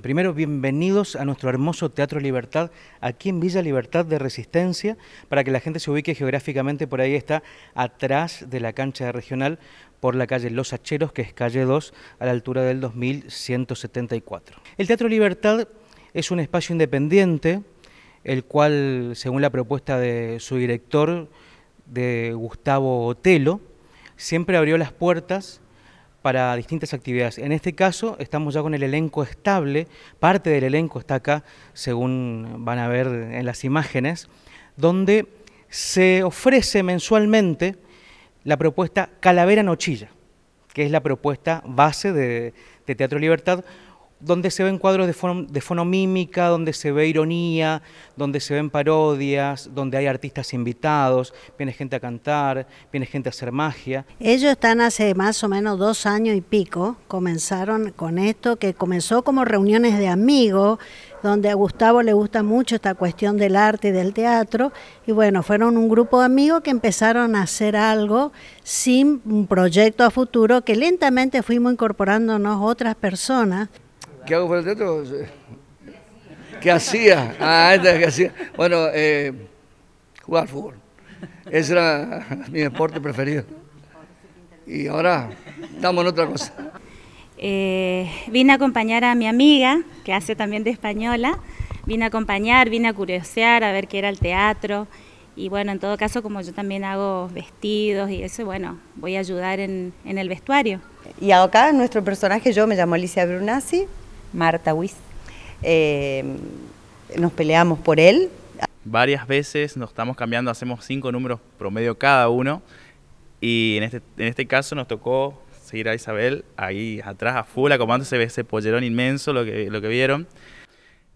Primero, bienvenidos a nuestro hermoso Teatro Libertad, aquí en Villa Libertad de Resistencia, para que la gente se ubique geográficamente, por ahí está, atrás de la cancha regional, por la calle Los Hacheros, que es calle 2, a la altura del 2174. El Teatro Libertad es un espacio independiente, el cual, según la propuesta de su director, de Gustavo Otelo, siempre abrió las puertas para distintas actividades. En este caso estamos ya con el elenco estable, parte del elenco está acá, según van a ver en las imágenes, donde se ofrece mensualmente la propuesta Calavera Nochilla, que es la propuesta base de, de Teatro Libertad, donde se ven cuadros de, fono de fonomímica, donde se ve ironía, donde se ven parodias, donde hay artistas invitados, viene gente a cantar, viene gente a hacer magia. Ellos están hace más o menos dos años y pico, comenzaron con esto, que comenzó como reuniones de amigos, donde a Gustavo le gusta mucho esta cuestión del arte y del teatro, y bueno, fueron un grupo de amigos que empezaron a hacer algo sin un proyecto a futuro, que lentamente fuimos incorporándonos otras personas. ¿Qué hago para el teatro? ¿Qué hacía? Ah, que hacía? Bueno, eh, jugar fútbol. Ese era mi deporte preferido. Y ahora estamos en otra cosa. Eh, vine a acompañar a mi amiga, que hace también de española. Vine a acompañar, vine a curiosear, a ver qué era el teatro. Y bueno, en todo caso, como yo también hago vestidos y eso, bueno, voy a ayudar en, el vestuario. Y acá nuestro personaje, yo me llamo Alicia Brunasi, Marta Wiss. Eh, nos peleamos por él. Varias veces nos estamos cambiando, hacemos cinco números promedio cada uno. Y en este, este caso nos tocó seguir a Isabel ahí atrás a full, se ve ese pollerón inmenso, lo que, lo que vieron.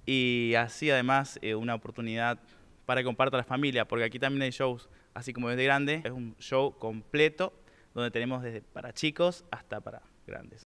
Y así además eh, una oportunidad para que comparta la familia, porque aquí también hay shows, así como desde grande, es un show completo donde tenemos desde para chicos hasta para grandes.